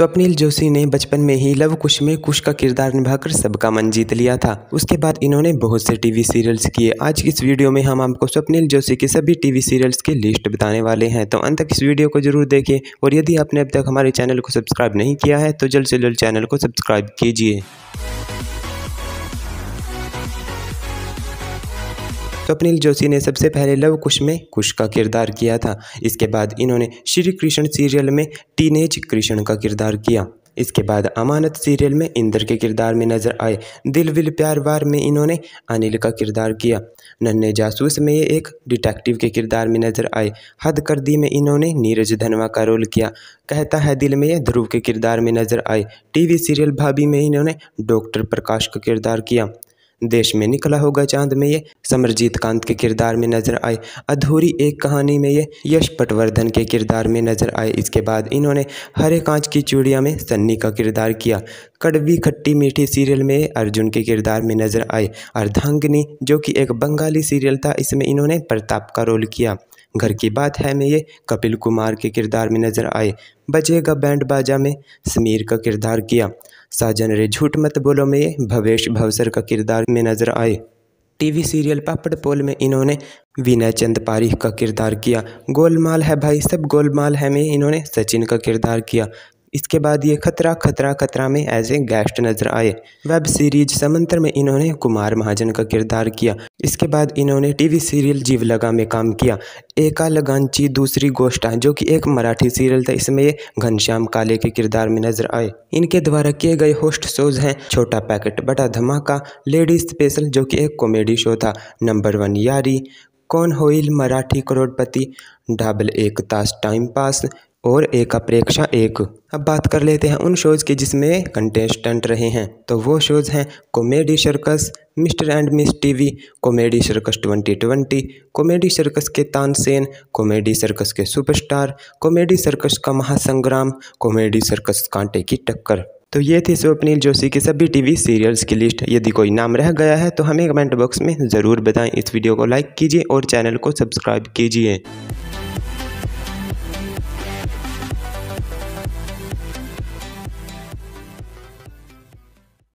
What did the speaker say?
स्वप्निल जोशी ने बचपन में ही लव कुश में कुश का किरदार निभाकर सबका मन जीत लिया था उसके बाद इन्होंने बहुत से टीवी सीरियल्स किए आज की इस वीडियो में हम आपको स्वप्निल जोशी के सभी टीवी सीरियल्स की लिस्ट बताने वाले हैं तो अंत तक इस वीडियो को जरूर देखें और यदि आपने अब तक हमारे चैनल को सब्सक्राइब नहीं किया है तो जल्द से जल्द चैनल को सब्सक्राइब कीजिए स्वप्निल जोशी ने सबसे पहले लव कुश में कुश का किरदार किया था इसके बाद इन्होंने श्री कृष्ण सीरियल में टीनेज कृष्ण का किरदार किया इसके बाद अमानत सीरियल में इंद्र के किरदार में नजर आए दिल विल प्यार वार में इन्होंने अनिल का किरदार किया नन्हे जासूस में ये एक डिटेक्टिव के किरदार में नजर आए हद कर दी में इन्होंने नीरज धनवा का रोल किया कहता है दिल में ये ध्रुव के किरदार में नजर आए टीवी सीरियल भाभी में इन्होंने डॉक्टर प्रकाश का किरदार किया देश में निकला होगा चांद में ये समरजीत कांत के किरदार में नजर आए अधूरी एक कहानी में ये यश पटवर्धन के किरदार में नजर आए इसके बाद इन्होंने हरे कांच की चूड़िया में सन्नी का किरदार किया कड़वी खट्टी मीठी सीरियल में अर्जुन के किरदार में नजर आए अर्धांगनी जो कि एक बंगाली सीरियल था इसमें इन्होंने प्रताप का रोल किया घर की बात है में ये कपिल कुमार के किरदार में नजर आए बजेगा बैंड बाजा में समीर का किरदार किया साजन रे झूठ मत बोलो में भवेश भवसर का किरदार में नजर आए टीवी सीरियल पापड़ पोल में इन्होंने विनय चंद पारीख का किरदार किया गोलमाल है भाई सब गोलमाल है में इन्होंने सचिन का किरदार किया इसके बाद ये खतरा खतरा खतरा में एज ए गेस्ट नजर आए वेब सीरीज समंतर में इन्होंने कुमार महाजन का किरदार किया इसके बाद इन्होंने टीवी सीरियल जीव लगा में काम किया एका लगांची दूसरी गोष्ठा जो कि एक मराठी सीरियल था इसमें ये घनश्याम काले के किरदार में नजर आए इनके द्वारा किए गए होस्ट शोज हैं छोटा पैकेट बटा धमाका लेडीज स्पेशल जो कि एक कॉमेडी शो था नंबर वन यारी कौन होइल मराठी करोड़पति डबल एक तास टाइम पास और एक अप्रेक्षा एक अब बात कर लेते हैं उन शोज़ की जिसमें कंटेस्टेंट रहे हैं तो वो शोज़ हैं comedy circus mister and miss TV comedy circus 2020 comedy circus के तानसेन कॉमेडी सर्कस के सुपरस्टार कॉमेडी सर्कस का महासंग्राम कॉमेडी सर्कस कांटे की टक्कर तो ये थी स्वप्निल जोशी के सभी टीवी सीरियल्स की लिस्ट यदि कोई नाम रह गया है तो हमें कमेंट बॉक्स में ज़रूर बताएं इस वीडियो को लाइक कीजिए और चैनल को सब्सक्राइब कीजिए